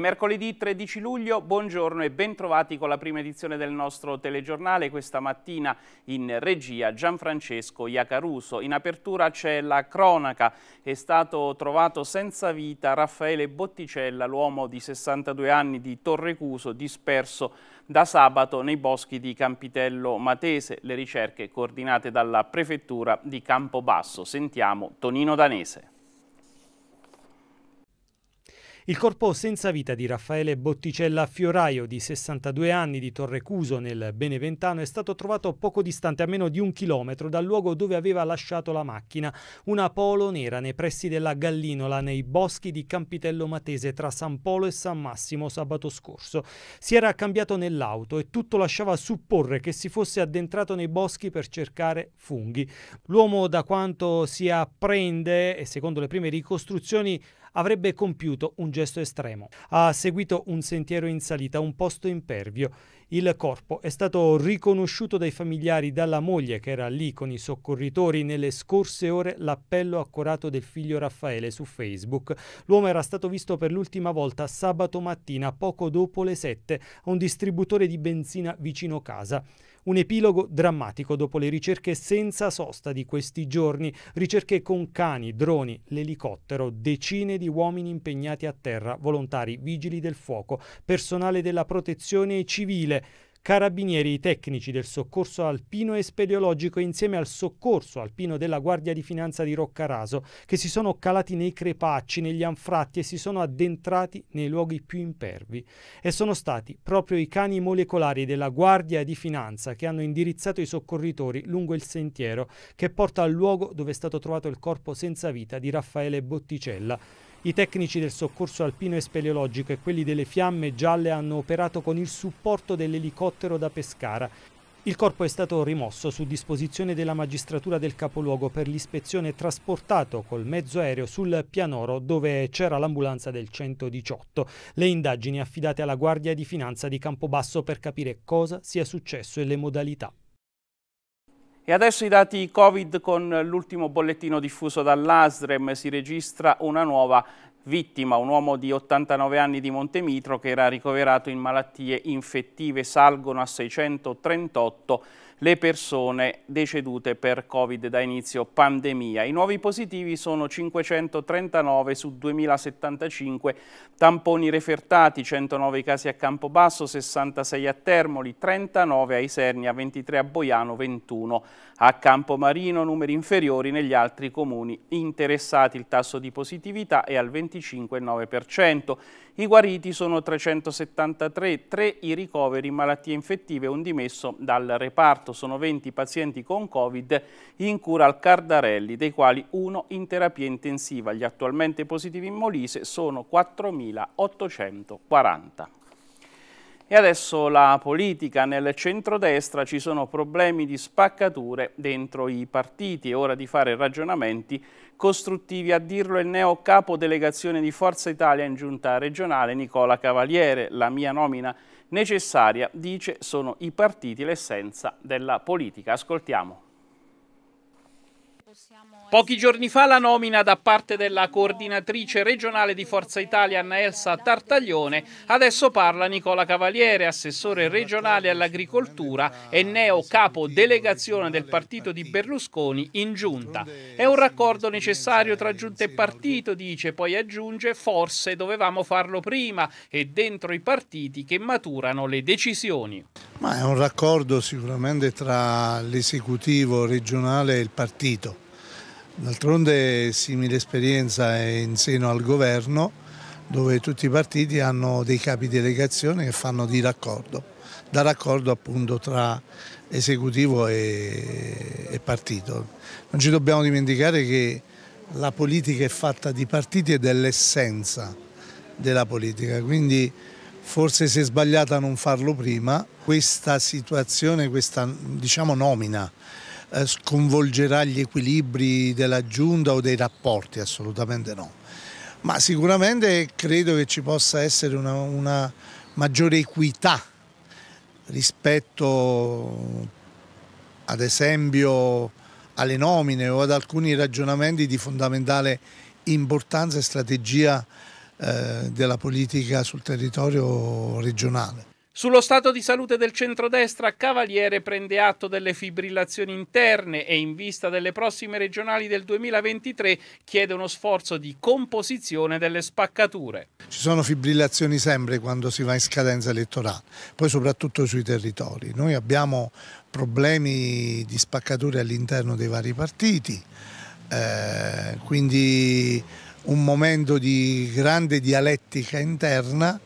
mercoledì 13 luglio, buongiorno e bentrovati con la prima edizione del nostro telegiornale. Questa mattina in regia Gianfrancesco Iacaruso. In apertura c'è la cronaca, è stato trovato senza vita Raffaele Botticella, l'uomo di 62 anni di Torrecuso, disperso da sabato nei boschi di Campitello Matese. Le ricerche coordinate dalla prefettura di Campobasso. Sentiamo Tonino Danese. Il corpo senza vita di Raffaele Botticella Fioraio, di 62 anni, di Torrecuso nel Beneventano, è stato trovato poco distante, a meno di un chilometro, dal luogo dove aveva lasciato la macchina, una polo nera nei pressi della Gallinola, nei boschi di Campitello Matese, tra San Polo e San Massimo sabato scorso. Si era cambiato nell'auto e tutto lasciava supporre che si fosse addentrato nei boschi per cercare funghi. L'uomo, da quanto si apprende, e secondo le prime ricostruzioni, avrebbe compiuto un gesto estremo. Ha seguito un sentiero in salita, un posto impervio. Il corpo è stato riconosciuto dai familiari, dalla moglie che era lì con i soccorritori. Nelle scorse ore l'appello accorato del figlio Raffaele su Facebook. L'uomo era stato visto per l'ultima volta sabato mattina, poco dopo le 7, a un distributore di benzina vicino casa. Un epilogo drammatico dopo le ricerche senza sosta di questi giorni, ricerche con cani, droni, l'elicottero, decine di uomini impegnati a terra, volontari, vigili del fuoco, personale della protezione civile. Carabinieri tecnici del soccorso alpino e speleologico insieme al soccorso alpino della Guardia di Finanza di Roccaraso che si sono calati nei crepacci, negli anfratti e si sono addentrati nei luoghi più impervi. E sono stati proprio i cani molecolari della Guardia di Finanza che hanno indirizzato i soccorritori lungo il sentiero che porta al luogo dove è stato trovato il corpo senza vita di Raffaele Botticella i tecnici del soccorso alpino e speleologico e quelli delle fiamme gialle hanno operato con il supporto dell'elicottero da Pescara. Il corpo è stato rimosso su disposizione della magistratura del capoluogo per l'ispezione e trasportato col mezzo aereo sul pianoro dove c'era l'ambulanza del 118. Le indagini affidate alla Guardia di Finanza di Campobasso per capire cosa sia successo e le modalità. E adesso i dati Covid con l'ultimo bollettino diffuso dall'ASREM si registra una nuova vittima, un uomo di 89 anni di Montemitro che era ricoverato in malattie infettive, salgono a 638 persone le persone decedute per Covid da inizio pandemia. I nuovi positivi sono 539 su 2075, tamponi refertati, 109 casi a Campobasso, 66 a Termoli, 39 a Isernia, 23 a Boiano, 21 a Campomarino, numeri inferiori negli altri comuni interessati. Il tasso di positività è al 25,9%. I guariti sono 373, 3 i ricoveri, malattie infettive, e un dimesso dal reparto. Sono 20 pazienti con Covid in cura al Cardarelli, dei quali uno in terapia intensiva. Gli attualmente positivi in Molise sono 4.840. E adesso la politica. Nel centrodestra ci sono problemi di spaccature dentro i partiti. È ora di fare ragionamenti costruttivi, a dirlo il neo capo delegazione di Forza Italia in giunta regionale Nicola Cavaliere. La mia nomina necessaria, dice, sono i partiti l'essenza della politica. Ascoltiamo. Pochi giorni fa la nomina da parte della coordinatrice regionale di Forza Italia Anna Elsa Tartaglione, adesso parla Nicola Cavaliere, assessore regionale all'agricoltura e neo capo delegazione del partito di Berlusconi in giunta. È un raccordo necessario tra giunta e partito, dice, poi aggiunge forse dovevamo farlo prima e dentro i partiti che maturano le decisioni. Ma è un raccordo sicuramente tra l'esecutivo regionale e il partito D'altronde simile esperienza è in seno al governo dove tutti i partiti hanno dei capi delegazione che fanno di raccordo, da raccordo appunto tra esecutivo e, e partito. Non ci dobbiamo dimenticare che la politica è fatta di partiti e dell'essenza della politica, quindi forse si è sbagliata a non farlo prima, questa situazione, questa diciamo nomina eh, sconvolgerà gli equilibri della giunta o dei rapporti, assolutamente no. Ma sicuramente credo che ci possa essere una, una maggiore equità rispetto ad esempio alle nomine o ad alcuni ragionamenti di fondamentale importanza e strategia eh, della politica sul territorio regionale. Sullo stato di salute del centrodestra, Cavaliere prende atto delle fibrillazioni interne e in vista delle prossime regionali del 2023 chiede uno sforzo di composizione delle spaccature. Ci sono fibrillazioni sempre quando si va in scadenza elettorale, poi soprattutto sui territori. Noi abbiamo problemi di spaccature all'interno dei vari partiti, eh, quindi un momento di grande dialettica interna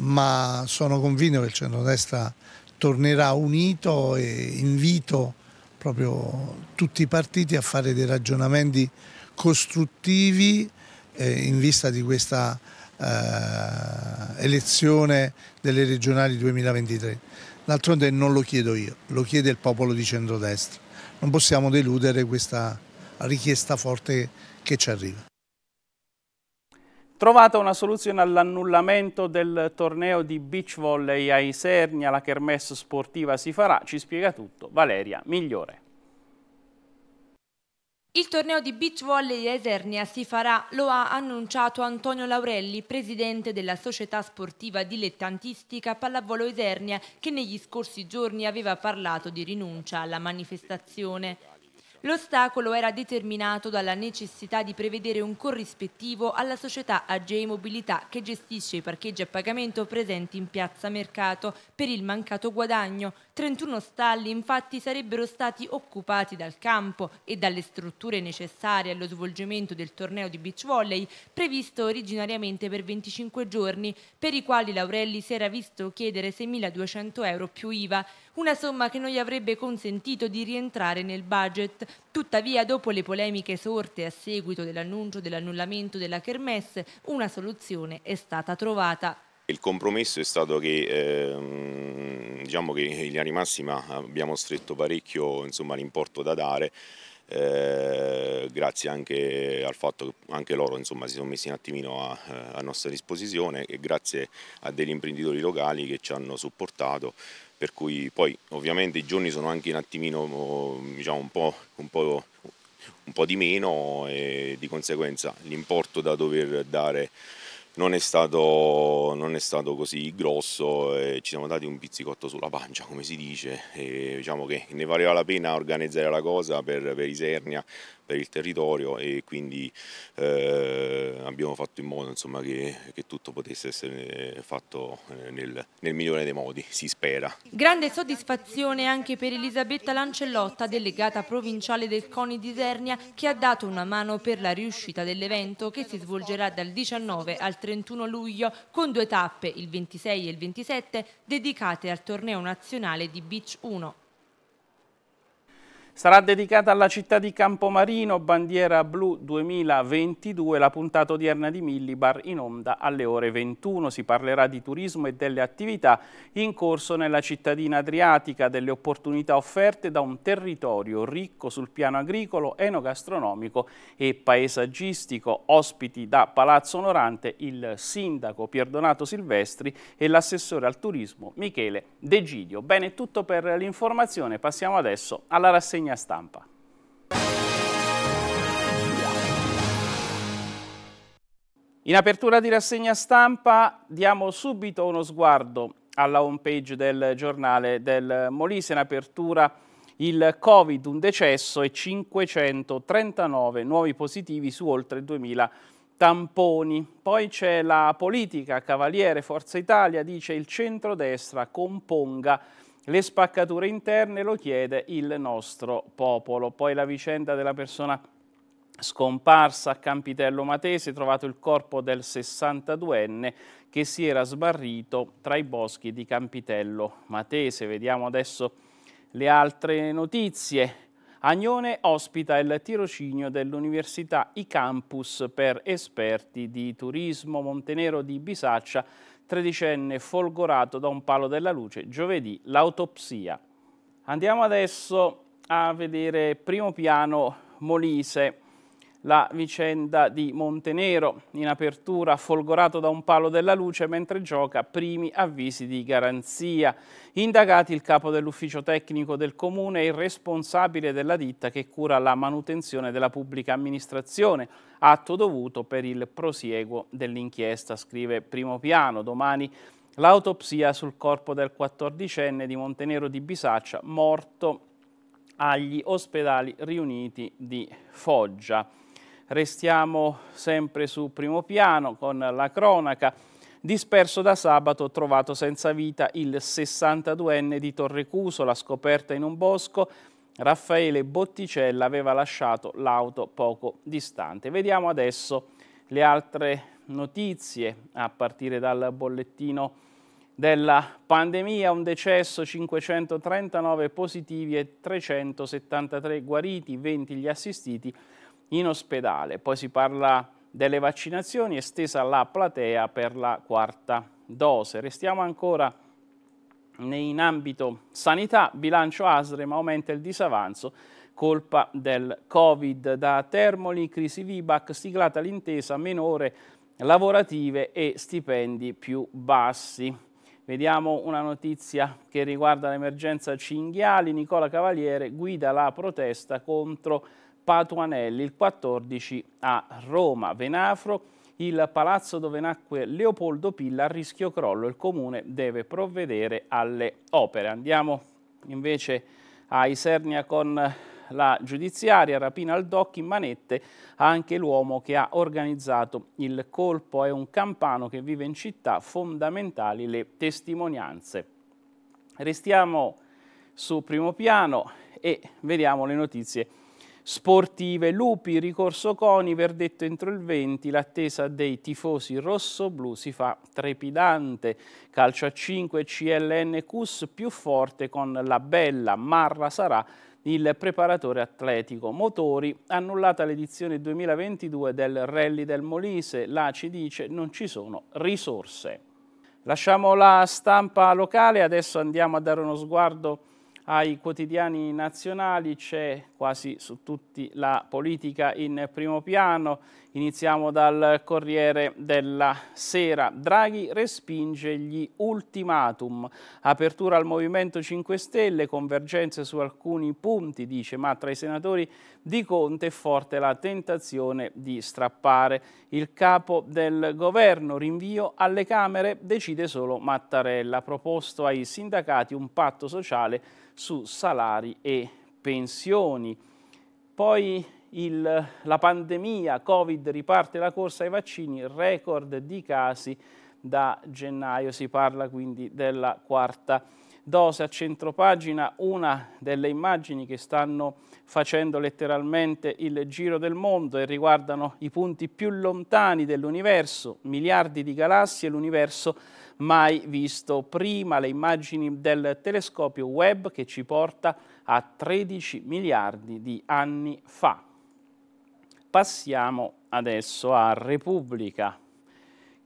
ma sono convinto che il centrodestra tornerà unito e invito proprio tutti i partiti a fare dei ragionamenti costruttivi eh, in vista di questa eh, elezione delle regionali 2023. D'altronde non lo chiedo io, lo chiede il popolo di centrodestra. Non possiamo deludere questa richiesta forte che ci arriva trovata una soluzione all'annullamento del torneo di beach volley a Isernia, la kermesse sportiva si farà, ci spiega tutto Valeria Migliore. Il torneo di beach volley a Isernia si farà, lo ha annunciato Antonio Laurelli, presidente della società sportiva dilettantistica Pallavolo Isernia, che negli scorsi giorni aveva parlato di rinuncia alla manifestazione. L'ostacolo era determinato dalla necessità di prevedere un corrispettivo alla società AGE Mobilità che gestisce i parcheggi a pagamento presenti in piazza Mercato per il mancato guadagno 31 stalli infatti sarebbero stati occupati dal campo e dalle strutture necessarie allo svolgimento del torneo di beach volley previsto originariamente per 25 giorni, per i quali Laurelli si era visto chiedere 6.200 euro più IVA, una somma che non gli avrebbe consentito di rientrare nel budget. Tuttavia, dopo le polemiche sorte a seguito dell'annuncio dell'annullamento della Kermesse, una soluzione è stata trovata. Il compromesso è stato che, ehm, diciamo che in linea di massima abbiamo stretto parecchio l'importo da dare, eh, grazie anche al fatto che anche loro insomma, si sono messi un attimino a, a, nostra disposizione e grazie a degli imprenditori locali che ci hanno supportato per cui poi ovviamente i giorni sono anche un attimino diciamo, un, po', un, po', un po' di meno e di conseguenza l'importo da dover dare non è stato, non è stato così grosso, eh, ci siamo dati un pizzicotto sulla pancia come si dice, e diciamo che ne valeva la pena organizzare la cosa per, per Isernia, per il territorio e quindi eh, abbiamo fatto in modo insomma, che, che, tutto potesse essere fatto eh, nel, nel migliore dei modi, si spera. Grande soddisfazione anche per Elisabetta Lancellotta, delegata provinciale del CONI di Ternia, che ha dato una mano per la riuscita dell'evento che si svolgerà dal 19 al 31 luglio con due tappe, il 26 e il 27, dedicate al torneo nazionale di Beach 1. Sarà dedicata alla città di Campomarino, bandiera blu 2022, la puntata odierna di Millibar in onda alle ore 21. Si parlerà di turismo e delle attività in corso nella cittadina adriatica, delle opportunità offerte da un territorio ricco sul piano agricolo, enogastronomico e paesaggistico. Ospiti da Palazzo Onorante il sindaco Pierdonato Silvestri e l'assessore al turismo Michele De Gidio. Bene, tutto per l'informazione. Passiamo adesso alla rassegna rassegna stampa. In apertura di rassegna stampa diamo subito uno sguardo alla homepage del giornale del Molise in apertura il Covid, un decesso e 539 nuovi positivi su oltre 2000 tamponi. Poi c'è la politica, Cavaliere, Forza Italia, dice il centrodestra componga le spaccature interne lo chiede il nostro popolo. Poi la vicenda della persona scomparsa a Campitello Matese, trovato il corpo del 62enne che si era sbarrito tra i boschi di Campitello Matese. Vediamo adesso le altre notizie. Agnone ospita il tirocinio dell'Università I Campus per esperti di turismo. Montenero di Bisaccia tredicenne folgorato da un palo della luce, giovedì l'autopsia. Andiamo adesso a vedere primo piano Molise la vicenda di Montenero, in apertura folgorato da un palo della luce mentre gioca primi avvisi di garanzia. Indagati il capo dell'ufficio tecnico del comune e il responsabile della ditta che cura la manutenzione della pubblica amministrazione, atto dovuto per il prosieguo dell'inchiesta, scrive Primo Piano. Domani l'autopsia sul corpo del 14enne di Montenero di Bisaccia, morto agli ospedali riuniti di Foggia. Restiamo sempre su primo piano con la cronaca. Disperso da sabato, trovato senza vita il 62enne di Torrecuso, la scoperta in un bosco. Raffaele Botticella aveva lasciato l'auto poco distante. Vediamo adesso le altre notizie a partire dal bollettino della pandemia, un decesso, 539 positivi e 373 guariti, 20 gli assistiti, in ospedale. Poi si parla delle vaccinazioni, estesa la platea per la quarta dose. Restiamo ancora in ambito sanità, bilancio ASRE ma aumenta il disavanzo colpa del Covid. Da Termoli, crisi Vibac, siglata l'intesa, meno ore lavorative e stipendi più bassi. Vediamo una notizia che riguarda l'emergenza cinghiali. Nicola Cavaliere guida la protesta contro Patuanelli, il 14 a Roma, Venafro, il palazzo dove nacque Leopoldo Pilla a rischio crollo, il comune deve provvedere alle opere. Andiamo invece a Isernia con la giudiziaria, rapina al doc in manette anche l'uomo che ha organizzato il colpo, è un campano che vive in città, fondamentali le testimonianze. Restiamo su primo piano e vediamo le notizie sportive, lupi, ricorso coni, verdetto entro il 20, l'attesa dei tifosi rosso-blu si fa trepidante, calcio a 5 CLN CUS più forte con la bella Marra Sarà il preparatore atletico motori, annullata l'edizione 2022 del Rally del Molise, la ci dice non ci sono risorse. Lasciamo la stampa locale, adesso andiamo a dare uno sguardo ai quotidiani nazionali, c'è quasi su tutti la politica in primo piano. Iniziamo dal Corriere della Sera. Draghi respinge gli ultimatum. Apertura al Movimento 5 Stelle, convergenze su alcuni punti, dice, ma tra i senatori di Conte è forte la tentazione di strappare. Il capo del governo rinvio alle Camere decide solo Mattarella, proposto ai sindacati un patto sociale su salari e pensioni. Poi il, la pandemia Covid riparte la corsa ai vaccini, record di casi da gennaio, si parla quindi della quarta dose a centropagina una delle immagini che stanno facendo letteralmente il giro del mondo e riguardano i punti più lontani dell'universo, miliardi di galassie, l'universo mai visto prima, le immagini del telescopio Webb che ci porta a 13 miliardi di anni fa. Passiamo adesso a Repubblica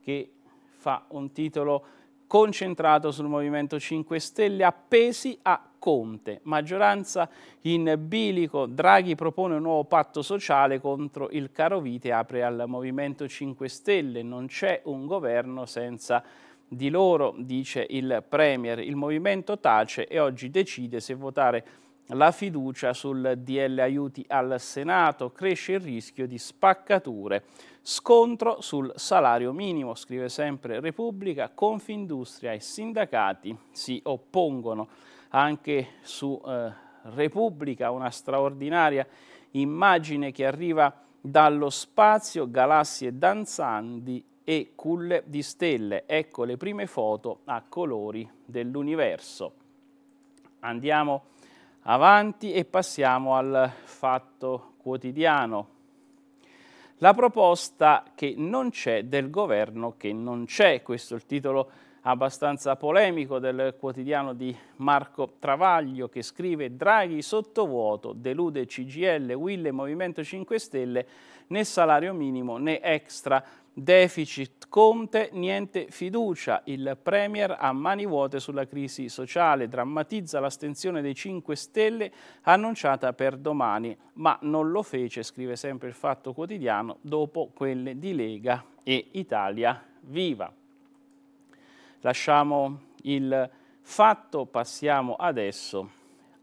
che fa un titolo concentrato sul Movimento 5 Stelle, appesi a Conte. Maggioranza in bilico, Draghi propone un nuovo patto sociale contro il caro vite, apre al Movimento 5 Stelle, non c'è un governo senza di loro, dice il Premier. Il movimento tace e oggi decide se votare la fiducia sul DL aiuti al Senato, cresce il rischio di spaccature. Scontro sul salario minimo, scrive sempre Repubblica, Confindustria e sindacati si oppongono anche su eh, Repubblica, una straordinaria immagine che arriva dallo spazio, galassie danzanti e culle di stelle. Ecco le prime foto a colori dell'universo. Andiamo a avanti e passiamo al fatto quotidiano. La proposta che non c'è del governo che non c'è, questo è il titolo abbastanza polemico del quotidiano di Marco Travaglio che scrive Draghi sottovuoto, delude CGL, Will e Movimento 5 Stelle, né salario minimo né extra Deficit Conte, niente fiducia. Il Premier a mani vuote sulla crisi sociale, drammatizza l'astensione dei 5 Stelle annunciata per domani, ma non lo fece, scrive sempre il Fatto Quotidiano, dopo quelle di Lega e Italia Viva. Lasciamo il fatto, passiamo adesso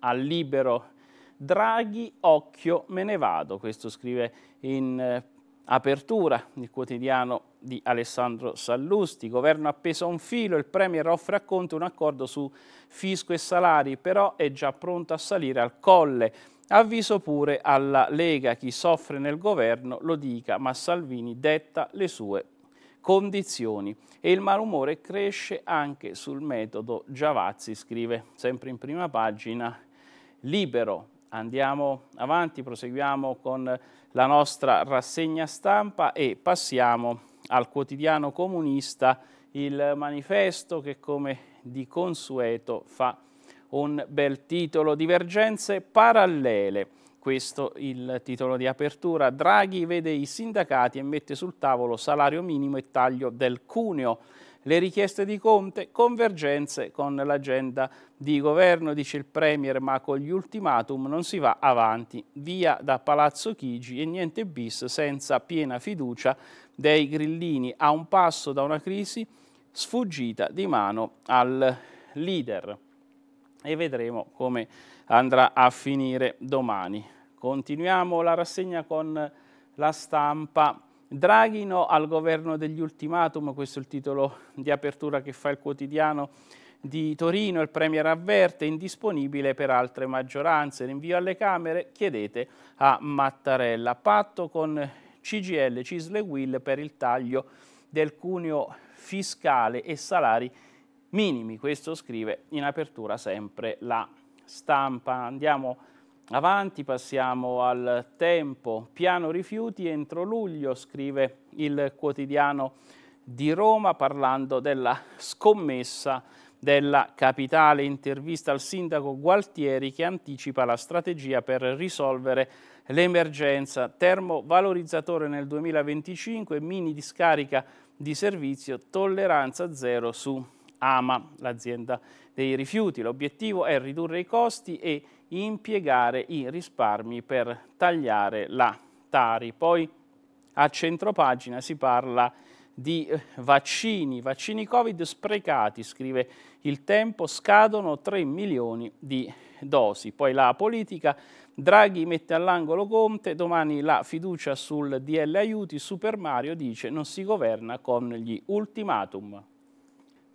al libero Draghi, occhio, me ne vado. Questo scrive in eh, Apertura, il quotidiano di Alessandro Sallusti, governo appeso a un filo, il Premier offre a Conte un accordo su fisco e salari, però è già pronto a salire al colle. Avviso pure alla Lega, chi soffre nel governo lo dica, ma Salvini detta le sue condizioni e il malumore cresce anche sul metodo Giavazzi, scrive sempre in prima pagina Libero. Andiamo avanti, proseguiamo con la nostra rassegna stampa e passiamo al quotidiano comunista il manifesto che come di consueto fa un bel titolo divergenze parallele questo il titolo di apertura Draghi vede i sindacati e mette sul tavolo salario minimo e taglio del cuneo le richieste di Conte, convergenze con l'agenda di governo, dice il Premier, ma con gli ultimatum non si va avanti, via da Palazzo Chigi e niente bis senza piena fiducia dei grillini a un passo da una crisi sfuggita di mano al leader. E vedremo come andrà a finire domani. Continuiamo la rassegna con la stampa Draghi no al governo degli ultimatum, questo è il titolo di apertura che fa il quotidiano di Torino, il Premier avverte, indisponibile per altre maggioranze, rinvio alle Camere, chiedete a Mattarella, patto con CGL, Cisle Will per il taglio del cuneo fiscale e salari minimi, questo scrive in apertura sempre la stampa. Andiamo a Avanti, passiamo al tempo. Piano rifiuti entro luglio, scrive il quotidiano di Roma parlando della scommessa della capitale. Intervista al sindaco Gualtieri che anticipa la strategia per risolvere l'emergenza. Termovalorizzatore nel 2025, mini discarica di servizio, tolleranza zero su AMA, l'azienda dei rifiuti. L'obiettivo è ridurre i costi e i impiegare i risparmi per tagliare la Tari. Poi a centropagina si parla di eh, vaccini, vaccini Covid sprecati, scrive Il Tempo, scadono 3 milioni di dosi. Poi la politica, Draghi mette all'angolo Conte, domani la fiducia sul DL aiuti, Super Mario dice non si governa con gli ultimatum.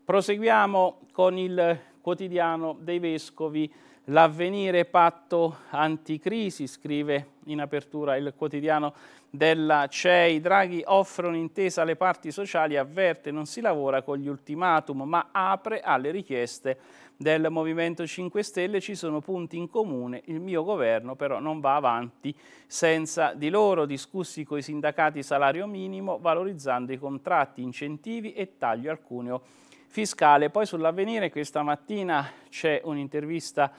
Proseguiamo con il quotidiano dei Vescovi l'avvenire patto anticrisi, scrive in apertura il quotidiano della CEI. Draghi offre un'intesa alle parti sociali, avverte non si lavora con gli ultimatum, ma apre alle richieste del Movimento 5 Stelle. Ci sono punti in comune, il mio governo però non va avanti senza di loro. Discussi con i sindacati salario minimo, valorizzando i contratti, incentivi e taglio al cuneo fiscale. Poi sull'avvenire questa mattina c'è un'intervista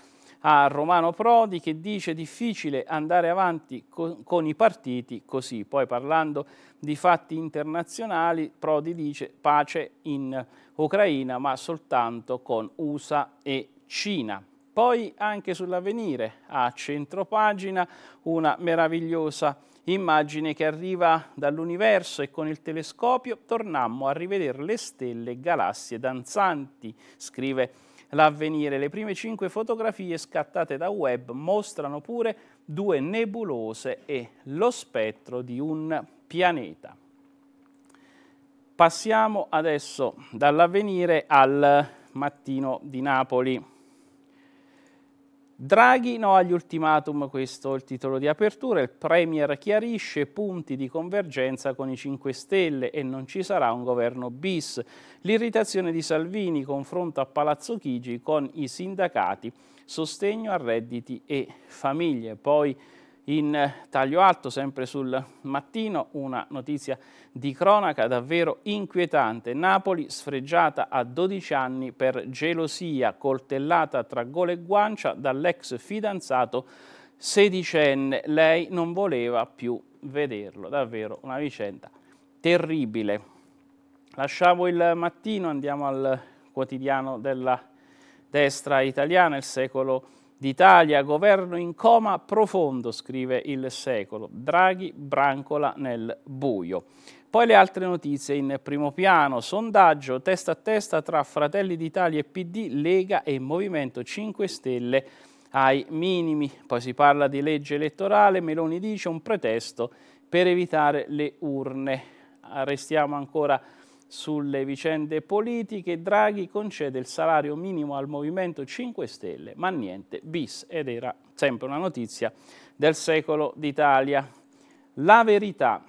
a Romano Prodi che dice difficile andare avanti con, con i partiti così. Poi parlando di fatti internazionali, Prodi dice pace in Ucraina ma soltanto con USA e Cina. Poi anche sull'avvenire, a centropagina, una meravigliosa immagine che arriva dall'universo e con il telescopio tornammo a rivedere le stelle e galassie danzanti, scrive l'avvenire. Le prime cinque fotografie scattate da web mostrano pure due nebulose e lo spettro di un pianeta. Passiamo adesso dall'avvenire al mattino di Napoli. Draghi no agli ultimatum, questo è il titolo di apertura, il Premier chiarisce punti di convergenza con i 5 Stelle e non ci sarà un governo bis. L'irritazione di Salvini, confronto a Palazzo Chigi con i sindacati, sostegno a redditi e famiglie. Poi in eh, taglio alto, sempre sul mattino, una notizia di cronaca davvero inquietante. Napoli sfregiata a 12 anni per gelosia, coltellata tra gole e guancia dall'ex fidanzato sedicenne. Lei non voleva più vederlo, davvero una vicenda terribile. Lasciamo il mattino, andiamo al quotidiano della destra italiana, il secolo D'Italia governo in coma profondo, scrive il secolo. Draghi brancola nel buio. Poi le altre notizie in primo piano. Sondaggio testa a testa tra Fratelli d'Italia e PD, Lega e Movimento 5 Stelle ai minimi. Poi si parla di legge elettorale, Meloni dice un pretesto per evitare le urne. Restiamo ancora sulle vicende politiche Draghi concede il salario minimo al Movimento 5 Stelle, ma niente bis ed era sempre una notizia del secolo d'Italia. La verità,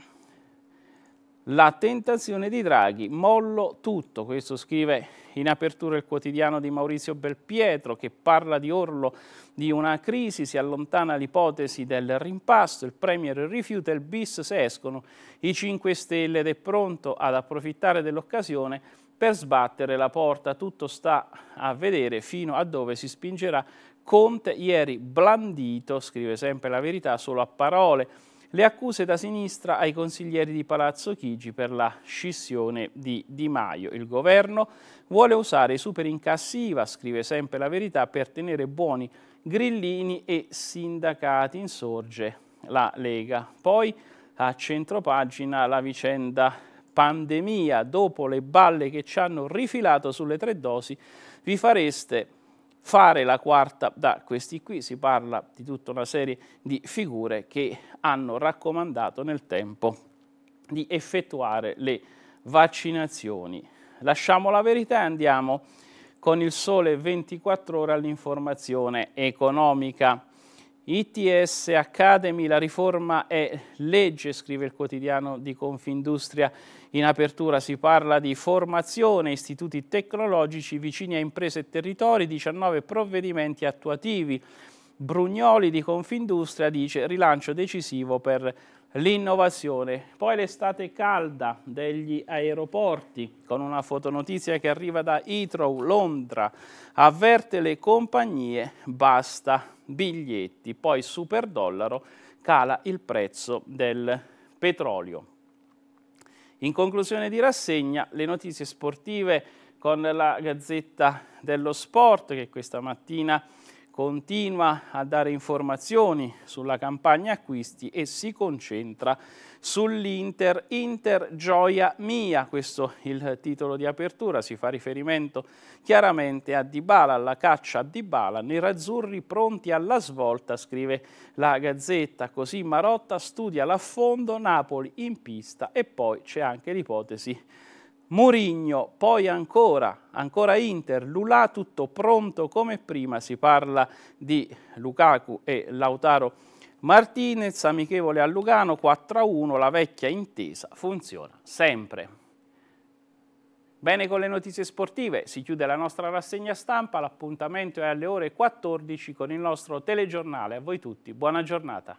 la tentazione di Draghi, mollo tutto, questo scrive in apertura il quotidiano di Maurizio Belpietro che parla di orlo di una crisi, si allontana l'ipotesi del rimpasto, il Premier rifiuta il bis se escono i 5 Stelle ed è pronto ad approfittare dell'occasione per sbattere la porta. Tutto sta a vedere fino a dove si spingerà Conte, ieri blandito, scrive sempre la verità, solo a parole, le accuse da sinistra ai consiglieri di Palazzo Chigi per la scissione di Di Maio. Il governo vuole usare i super incassi IVA, scrive sempre la verità, per tenere buoni grillini e sindacati. Insorge la Lega. Poi a centropagina la vicenda pandemia. Dopo le balle che ci hanno rifilato sulle tre dosi, vi fareste fare la quarta da questi qui. Si parla di tutta una serie di figure che hanno raccomandato nel tempo di effettuare le vaccinazioni. Lasciamo la verità e andiamo con il sole 24 ore all'informazione economica. ITS Academy, la riforma è legge, scrive il quotidiano di Confindustria. In apertura si parla di formazione, istituti tecnologici vicini a imprese e territori, 19 provvedimenti attuativi. Brugnoli di Confindustria dice rilancio decisivo per l'innovazione. Poi l'estate calda degli aeroporti, con una fotonotizia che arriva da Heathrow, Londra, avverte le compagnie, basta biglietti, poi super dollaro cala il prezzo del petrolio. In conclusione di rassegna le notizie sportive con la Gazzetta dello Sport che questa mattina continua a dare informazioni sulla campagna acquisti e si concentra sull'Inter, Inter gioia mia, questo è il titolo di apertura, si fa riferimento chiaramente a Dybala, alla caccia a Dybala, nerazzurri pronti alla svolta, scrive la Gazzetta, così Marotta studia l'affondo, Napoli in pista e poi c'è anche l'ipotesi Murigno, poi ancora, ancora Inter, Lula tutto pronto come prima, si parla di Lukaku e Lautaro Martinez, amichevole a Lugano, 4-1, a la vecchia intesa funziona sempre. Bene con le notizie sportive, si chiude la nostra rassegna stampa, l'appuntamento è alle ore 14 con il nostro telegiornale. A voi tutti, buona giornata.